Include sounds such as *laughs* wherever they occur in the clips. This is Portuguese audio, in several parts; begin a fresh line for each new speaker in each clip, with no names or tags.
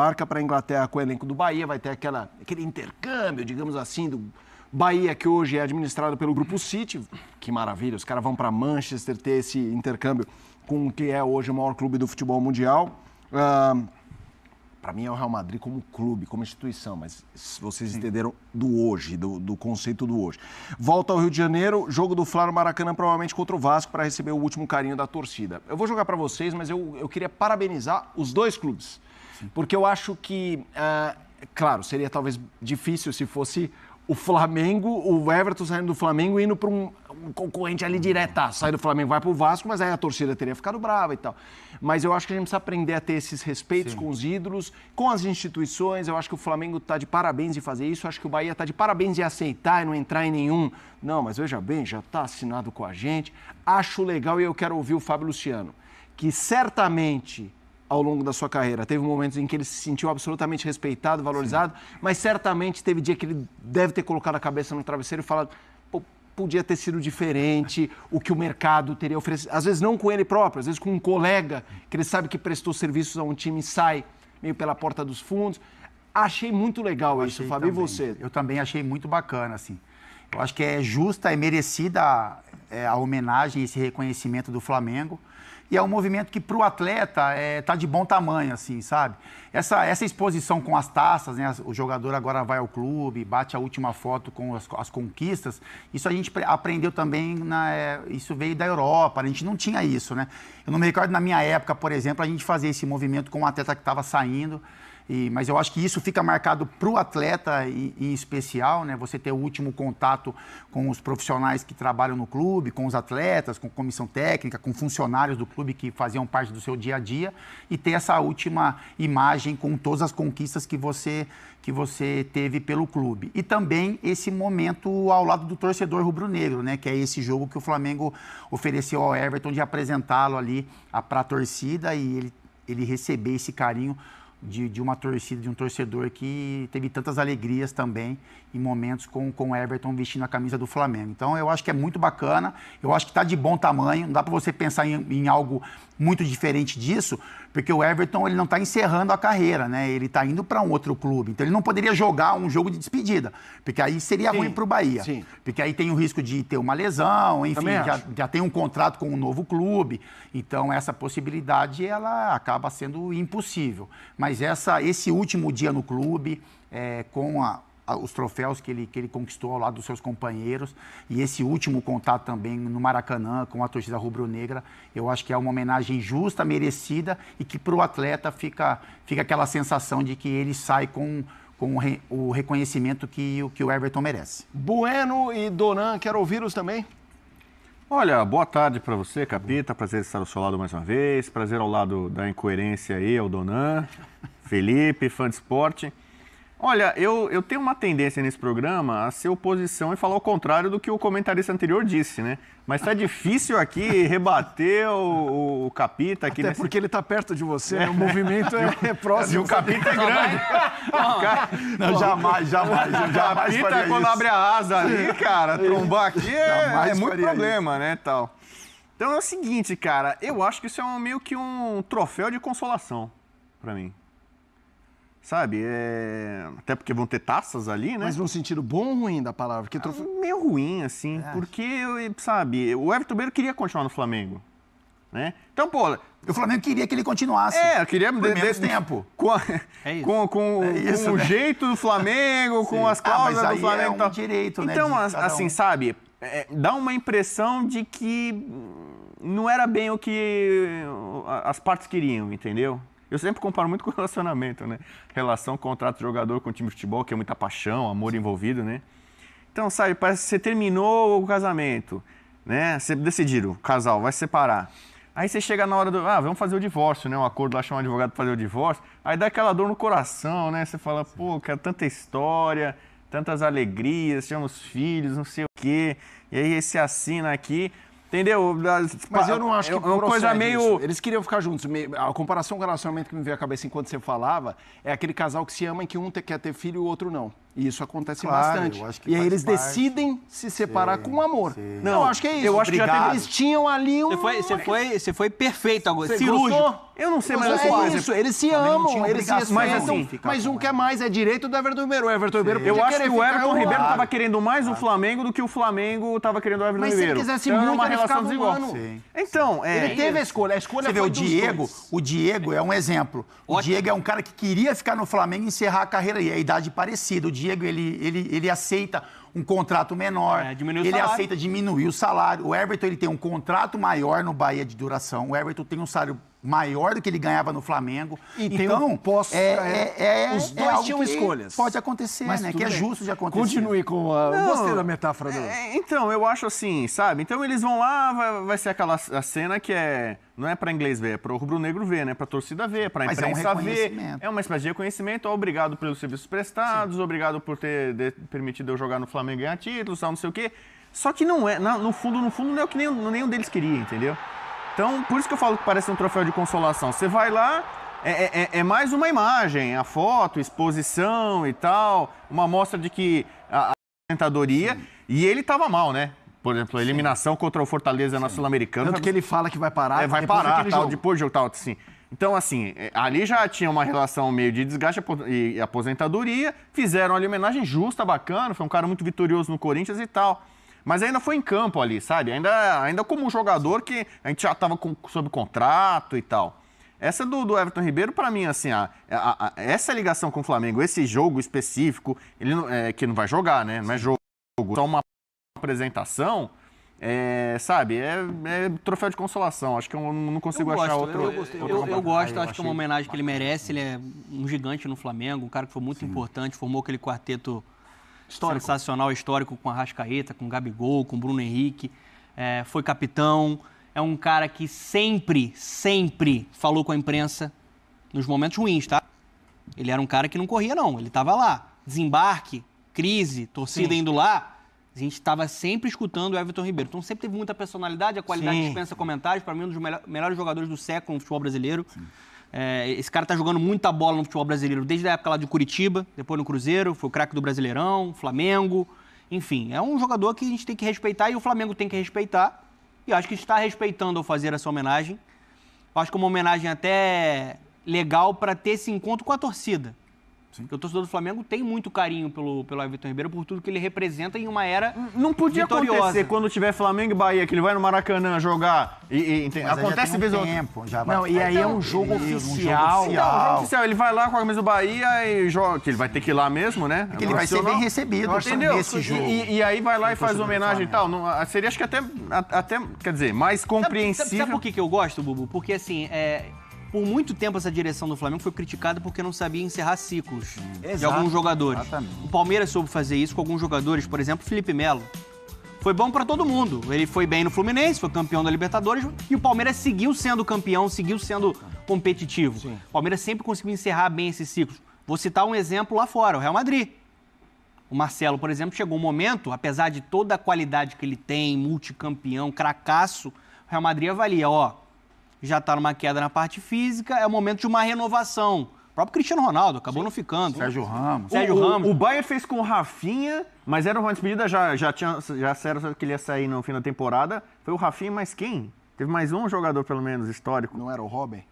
Marca para a Inglaterra com o elenco do Bahia, vai ter aquela, aquele intercâmbio, digamos assim, do Bahia, que hoje é administrado pelo Grupo City. Que maravilha, os caras vão para Manchester ter esse intercâmbio com o que é hoje o maior clube do futebol mundial. Uh, para mim é o Real Madrid como clube, como instituição, mas vocês Sim. entenderam do hoje, do, do, conceito do hoje. Volta ao Rio de Janeiro, jogo do Flávio Maracanã, provavelmente contra o Vasco, para receber o último carinho da torcida. Eu vou jogar para vocês, mas eu, eu queria parabenizar os dois clubes porque eu acho que, ah, claro, seria talvez difícil se fosse o Flamengo, o Everton saindo do Flamengo e indo para um, um, concorrente ali direta. Sai do Flamengo, vai para o Vasco, mas aí a torcida teria ficado brava e tal. Mas eu acho que a gente precisa aprender a ter esses respeitos Sim. com os ídolos, com as instituições. Eu acho que o Flamengo está de parabéns em fazer isso. Eu acho que o Bahia está de parabéns em aceitar e não entrar em nenhum. Não, mas veja bem, já está assinado com a gente. Acho legal e eu quero ouvir o Fábio Luciano, que certamente ao longo da sua carreira. Teve momentos em que ele se sentiu absolutamente respeitado, valorizado, Sim. mas certamente teve dia que ele deve ter colocado a cabeça no travesseiro e falado: podia ter sido diferente, o que o mercado teria oferecido. Às vezes não com ele próprio, às vezes com um colega que ele sabe que prestou serviços a um time e sai meio pela porta dos fundos. Achei muito legal achei isso, Fábio. E você? Eu também achei muito bacana, assim.
Eu acho que é justa, é merecida a, é, a homenagem, esse reconhecimento do Flamengo e é um movimento que para o atleta é, tá de bom tamanho, assim, sabe? Essa, essa exposição com as taças, né? O jogador agora vai ao clube, bate a última foto com as, as conquistas. Isso a gente aprendeu também, na, é, isso veio da Europa, a gente não tinha isso, né? Eu não me recordo, na minha época, por exemplo, a gente fazia esse movimento com um atleta que estava saindo. E, mas eu acho que isso fica marcado para o atleta em, em, especial, né? Você ter o último contato com os profissionais que trabalham no clube, com os atletas, com comissão técnica, com funcionários do clube que faziam parte do seu dia a dia e ter essa última imagem com todas as conquistas que você que você teve pelo clube. E também esse momento ao lado do torcedor rubro-negro, né? Que é esse jogo que o Flamengo ofereceu ao Everton de apresentá-lo ali para a torcida e ele, ele receber esse carinho de, de uma torcida, de um torcedor que teve tantas alegrias também em momentos com, com o Everton vestindo a camisa do Flamengo. Então eu acho que é muito bacana, eu acho que está de bom tamanho, não dá para você pensar em, em algo muito diferente disso, porque o Everton ele não está encerrando a carreira, né? Ele está indo para um outro clube. Então ele não poderia jogar um jogo de despedida, porque aí seria sim, ruim para o Bahia. Sim. Porque aí tem o risco de ter uma lesão, enfim, já, já, tem um contrato com um novo clube. Então essa possibilidade ela acaba sendo impossível. Mas essa, esse último dia no clube, é, com a, os troféus que ele, que ele conquistou ao lado dos seus companheiros e esse último contato também no Maracanã com a torcida rubro-negra, eu acho que é uma homenagem justa, merecida e que para o atleta fica, fica aquela sensação de que ele sai com, com o reconhecimento que, que o Everton merece.
Bueno e Donan, quero ouvi-los também. Olha, boa tarde para você, Capita. Prazer
estar ao seu lado mais uma vez. Prazer ao lado da incoerência aí, ao é Donan, *laughs* Felipe, fã de esporte. Olha, eu, eu tenho uma tendência nesse programa a ser oposição e falar o contrário do que o comentarista anterior disse, né? Mas tá difícil aqui *laughs* rebater
o, o Capita aqui. Até nesse... porque ele tá perto de você, né? o é. movimento é, é *laughs* próximo. E o Capita é grande. *laughs* Não,
cara, não, jamais, jamais, O Capita faria quando isso. abre a asa ali, cara, trombar aqui é, é muito problema, isso. né, tal. Então é o seguinte, cara, eu acho que isso é um, meio que um troféu de consolação para mim. Sabe? É... Até porque vão ter taças ali, né? Mas
num sentido bom ou ruim da palavra? Que
trof... Ah, meio ruim, assim. É. Porque, sabe, o Everton Beira queria continuar no Flamengo. Né? Então, pô. O Flamengo queria que ele continuasse. É, eu queria por de, menos de, tempo. *laughs* É com, é com, com, é isso, com né? o jeito do Flamengo, com as causas ah, do é Flamengo. É um tal. direito, né, então, né, assim, um. sabe, é, dá uma impressão de que não era bem o que as partes queriam, entendeu? Eu sempre comparo muito com relacionamento, né? Relação, contrato jogador com o time de futebol, que é muita paixão, amor envolvido, né? Então, sabe, parece que você terminou o casamento, né? Você decidiram, o casal vai se separar. Aí você chega na hora do, ah, vamos fazer o divórcio, né? Um acordo lá, chamar um advogado para fazer o divórcio. Aí dá aquela dor no coração, né? Você fala, pô, cara, tanta história, tantas alegrias, os filhos,
não sei o quê. E aí você assina aqui, Entendeu? Mas eu não acho que é uma coisa meio. Isso. Eles queriam ficar juntos. A comparação com o relacionamento que me veio à cabeça enquanto você falava é aquele casal que se ama em que um quer ter filho e o outro não. E isso acontece claro, bastante. e aí eles parte. decidem se separar sim, com amor. Sim. Não, eu acho que é isso. Eu acho Obrigado. que já teve, eles tinham ali um. Você foi, você foi,
você foi perfeito agora. Você Cirúrgico. Gostou? Eu
não sei mais é coisa. É. isso, eles se amam, eles se respeitam, mas, assim, mas um quer é mais, é direito do Everton Ribeiro. O Everton
Ribeiro Eu acho que o Everton Ribeiro estava
querendo mais o
Flamengo do que o Flamengo estava querendo o Everton mas Ribeiro. Mas se ele quisesse então, é muito, mais relação desigual. Então, é, ele teve a escolha,
a escolha Você foi vê, o Diego, dois. o Diego é um exemplo. O Diego é um cara que queria ficar no Flamengo e encerrar a carreira e a idade parecida. O Diego ele, ele, ele aceita um contrato menor. É, ele aceita diminuir o salário. O Everton ele tem um contrato maior no Bahia de duração. O Everton tem um salário maior do que ele ganhava no Flamengo. E então, um posso, é, é, é, é, os dois é tinham escolhas. Pode acontecer, Mas né? Que é justo de acontecer. Continue com a. Não, gostei da
metáfora é, dele. então, eu acho assim, sabe? Então eles vão lá, vai, vai ser aquela a cena que é. Não é para inglês ver, é para o rubro-negro ver, né? Para torcida ver, para a imprensa Mas é um ver. É uma espécie de reconhecimento. obrigado pelos serviços prestados, Sim. obrigado por ter de, permitido eu jogar no Flamengo Flamengo ganhar títulos, tal, não sei o quê. Só que não é, no fundo, no fundo, não é o que nenhum, nenhum deles queria, entendeu? Então, por isso que eu falo que parece um troféu de consolação. Você vai lá, é, é, é, é mais uma imagem, a foto, exposição e tal, uma mostra de que a apresentadoria. E ele estava mal, né? Por exemplo, a eliminação Sim. contra o Fortaleza Sim. na Sul-Americana. Tanto que ele
fala que vai parar, é, vai depois parar, tal, jogo.
depois de tal, assim. Então, assim, é, ali já tinha uma relação meio de desgaste e aposentadoria, fizeram ali uma homenagem justa, bacana, foi um cara muito vitorioso no Corinthians e tal. Mas ainda foi em campo ali, sabe? Ainda, ainda como um jogador que a gente já estava sob contrato e tal. Essa do, do Everton Ribeiro, para mim, assim, a, a, a, essa ligação com o Flamengo, esse jogo específico, ele não, é, que não vai jogar, né? Não é jogo, só uma apresentação é, sabe, é, é, troféu de consolação. Acho que eu não consigo eu achar outro. Eu, gostei, outro eu, eu gosto, ah, acho que é uma
homenagem que ele merece. Ele é um gigante no Flamengo, um cara que foi muito Sim. importante, formou aquele quarteto histórico. sensacional, histórico, com a Rascaeta, com o Gabigol, com o Bruno Henrique. É, foi capitão. É um cara que sempre, sempre falou com a imprensa nos momentos ruins, tá? Ele era um cara que não corria, não. Ele estava lá. Desembarque, crise, torcida Sim. indo lá a gente estava sempre escutando o Everton Ribeiro. Então sempre teve muita personalidade, a qualidade Sim. dispensa comentários. Para mim, um dos melhores jogadores do século no futebol brasileiro. É, esse cara está jogando muita bola no futebol brasileiro, desde a época lá de Curitiba, depois no Cruzeiro, foi o craque do Brasileirão, Flamengo. Enfim, é um jogador que a gente tem que respeitar e o Flamengo tem que respeitar. E acho que está respeitando ao fazer essa homenagem. Eu acho que é uma homenagem até legal para ter esse encontro com a torcida. Sim. Porque o torcedor do Flamengo tem muito carinho pelo, pelo Everton Ribeiro por tudo que ele representa em uma era. Não podia vitoriosa. acontecer
quando tiver Flamengo e Bahia, que ele vai no Maracanã jogar. E, e acontece vez um tempo, já vai... Não, e aí é um jogo oficial. Um jogo oficial. um jogo oficial. Ele vai lá com a camisa do Bahia e joga, que ele vai ter que ir lá mesmo, né? É que ele vai ser bem recebido, entendeu? Nesse jogo. E, e aí vai lá e faz homenagem e tal.
Não, seria acho que até, até, quer dizer, mais compreensível. Sabe, sabe, por que, que eu gosto, Bubu? Porque assim, é, por muito tempo, essa direção do Flamengo foi criticada porque não sabia encerrar ciclos de alguns jogadores. Exatamente. O Palmeiras soube fazer isso com alguns jogadores, por exemplo, Felipe Melo. Foi bom para todo mundo. Ele foi bem no Fluminense, foi campeão da Libertadores e o Palmeiras seguiu sendo campeão, seguiu sendo competitivo. Sim. O Palmeiras sempre conseguiu encerrar bem esses ciclos. Vou citar um exemplo lá fora, o Real Madrid. O Marcelo, por exemplo, chegou um momento, apesar de toda a qualidade que ele tem, multicampeão, cracaço, o Real Madrid avalia, ó, já está numa queda na parte física, é o momento de uma renovação. O próprio Cristiano Ronaldo acabou Sim. não ficando. Sérgio Ramos. Sérgio o, Ramos. O, o Bayern fez com o Rafinha, mas era uma despedida, já, já,
tinha, já era que ele ia sair no fim da temporada. Foi o Rafinha, mas quem? Teve mais um jogador, pelo menos, histórico. Não era o Robin?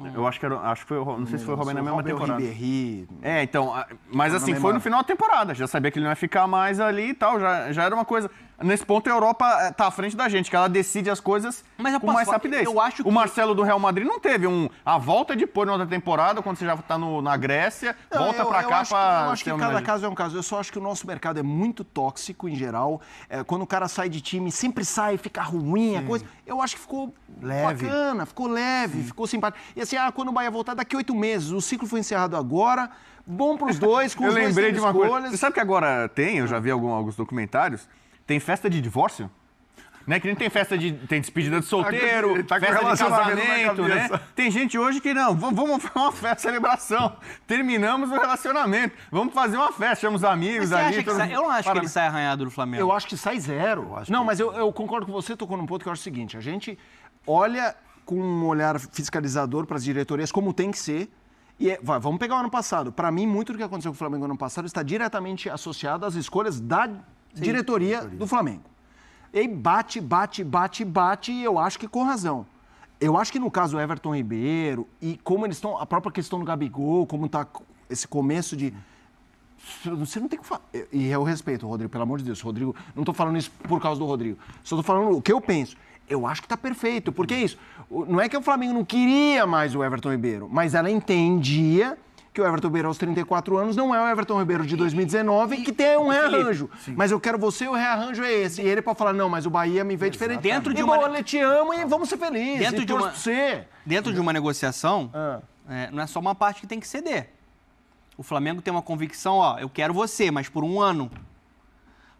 Hum. Eu acho que era, acho que foi, não sei se foi o hum, Robin na mesma temporada. Ribéry, hum. é, então, mas assim, foi no final da temporada, já sabia que ele não ia ficar mais ali e tal, já, já era uma coisa. Nesse ponto a Europa eh, tá à frente da gente, que ela decide as coisas com mais falar, rapidez. Eu acho que... O Marcelo do Real Madrid não teve um a volta depois na outra temporada, quando você já tá no, na Grécia, não, volta para cá para Eu acho que cada
caso é um caso. Eu só acho que o nosso mercado é muito tóxico em geral. É, quando o cara sai de time, sempre sai, fica ruim a coisa. Eu acho que ficou leve. bacana, ficou leve, Sim. ficou simpático. E assim, assim, ah, quando o Bahia voltar, daqui oito meses. O ciclo foi encerrado agora, bom para os dois, com eu os Eu lembrei de uma escolhas. coisa. Você sabe
que agora tem, eu já vi algum, alguns documentários, tem festa de divórcio? Né? Que nem tem festa de. Tem despedida de solteiro, tá, tá festa de né, casamento, né? Tem gente hoje que não, vamos fazer uma festa, celebração.
Terminamos o relacionamento. Vamos fazer uma festa, chamamos amigos
ali. Todos... Eu não acho Para... que ele
sai arranhado do Flamengo. Eu
acho que sai zero. não, que... mas eu, eu, concordo com você, tocou num ponto que eu acho o seguinte: a gente olha com um olhar fiscalizador para as diretorias, como tem que ser. E é, vai, vamos pegar o ano passado. Para mim, muito do que aconteceu com o Flamengo no ano passado está diretamente associado às escolhas da Sim, diretoria, diretoria do Flamengo. E bate, bate, bate, bate, e eu acho que com razão. Eu acho que no caso do Everton Ribeiro e como eles estão, a própria questão do Gabigol, como está esse começo de. Hum. Você não tem que falar. E eu respeito, Rodrigo, pelo amor de Deus, Rodrigo. Não estou falando isso por causa do Rodrigo. Só estou falando o que eu penso eu acho que está perfeito. Porque é isso. Não é que o Flamengo não queria mais o Everton Ribeiro, mas ela entendia que o Everton Ribeiro aos 34 anos não é o Everton Ribeiro de 2019 e, que tem um rearranjo. Sim. Mas eu quero você, o rearranjo é esse. E ele pode falar, não, mas o Bahia me vê diferente. Dentro de e uma... Boa, eu te amo e vamos ser felizes. Dentro, de uma...
Dentro de uma negociação, ah. é, não é só uma parte que tem que ceder. O Flamengo tem uma convicção, ó, eu quero você, mas por um ano.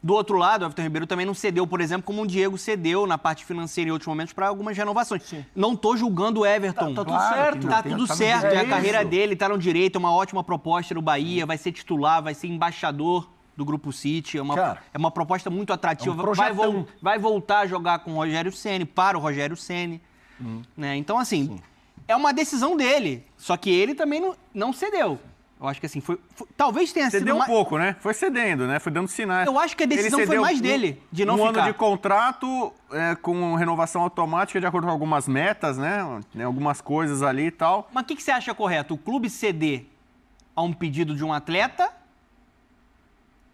Do outro lado, o Everton Ribeiro também não cedeu, por exemplo, como o Diego cedeu na parte financeira em outros momentos para algumas renovações. Sim. Não estou julgando o Everton. Tá, tá claro, tudo certo. Tá tudo tá certo. É, a carreira dele, tá no direito, é uma ótima proposta no Bahia, vai ser titular, vai ser embaixador do Grupo City. É uma, Cara, é uma proposta muito atrativa. É um vai, vo vai, voltar a jogar com o Rogério Ceni para o Rogério Ceni. Hum. Né? Então, assim, Sim. é uma decisão dele. Só que ele também não, não cedeu. Eu acho que assim, foi. foi talvez tenha Cedeu sido. Cedeu um mais... pouco, né? Foi cedendo, né? Foi dando sinais. Eu acho que a decisão
foi mais dele, de não um ficar. Um ano de contrato é, com renovação automática, de acordo com algumas
metas, né? Algumas coisas ali e tal. Mas o que, que você acha correto? O clube ceder a um pedido de um atleta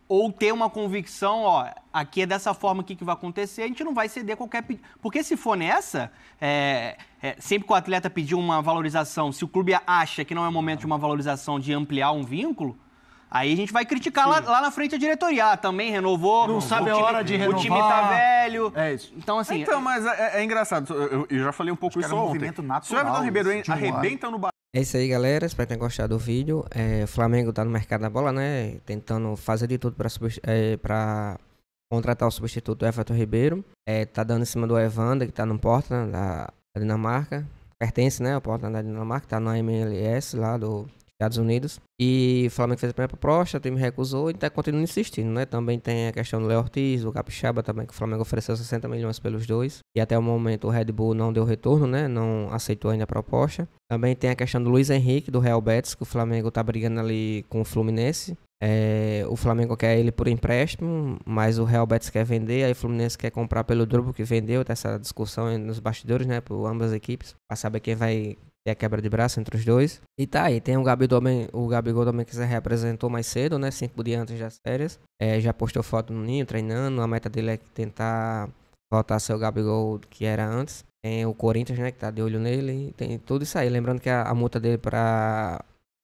ou ter uma convicção, ó, aqui é dessa forma aqui que vai acontecer, a gente não vai ceder qualquer pedido. Porque se for nessa, é, é, sempre que o atleta pedir uma valorização, se o clube acha que não é o momento de uma valorização, de ampliar um vínculo, aí a gente vai criticar lá, lá, na frente a diretoria. Ah, também renovou. Não sabe time, a hora de renovar. O time tá velho. É isso. Então, assim... Então, mas é, é engraçado. Eu, eu, já falei
um pouco isso um ontem. Natural, se o Everton Ribeiro arrebenta no...
É isso aí, galera. Espero que tenham gostado do vídeo. É, o Flamengo está no mercado da bola, né? Tentando fazer de tudo para é, contratar o substituto Everton Ribeiro. É, tá dando em cima do Evanda, que está no Portland, da, Dinamarca. Pertence, né? O Portland da Dinamarca. Está no MLS lá do Estados Unidos. E o Flamengo fez a primeira proposta, o time recusou e tá continuando insistindo, né? Também tem a questão do Leo Ortiz, do Capixaba também, que o Flamengo ofereceu 60 milhões pelos dois. E até o momento o Red Bull não deu retorno, né? Não aceitou ainda a proposta. Também tem a questão do Luiz Henrique, do Real Betis, que o Flamengo tá brigando ali com o Fluminense. É, o Flamengo quer ele por empréstimo, mas o Real Betis quer vender, aí o Fluminense quer comprar pelo dobro que vendeu, tá essa discussão nos bastidores, né, por ambas as equipes, para saber quem vai é a quebra de braço entre os dois. E tá aí, tem o Gabigol também, o Gabigol também que se representou mais cedo, né? Cinco dias antes das férias. É, já postou foto no ninho, treinando. A meta dele é tentar voltar a ser o Gabigol que era antes. Tem o Corinthians, né? Que tá de olho nele. Tem tudo isso aí. Lembrando que a, a multa dele para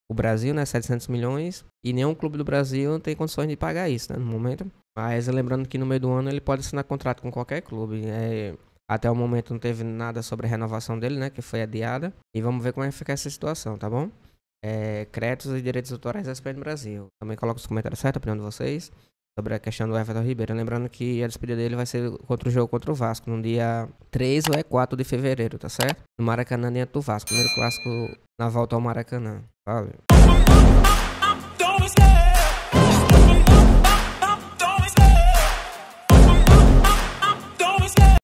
o Brasil, né? 700 milhões. E nenhum clube do Brasil tem condições de pagar isso, né? No momento. Mas lembrando que no meio do ano ele pode assinar contrato com qualquer clube. É, até o momento não teve nada sobre a renovação dele, né? Que foi adiada. E vamos ver como é que fica essa situação, tá bom? É, créditos e direitos autorais da SPN Brasil. Também coloco os comentários certos, a opinião de vocês, sobre a questão do Everton Ribeiro. Lembrando que a despedida dele vai ser contra o jogo contra o Vasco, no dia 3 ou é 4 de fevereiro, tá certo? No Maracanã dentro do Vasco. Primeiro clássico na volta ao Maracanã. Valeu.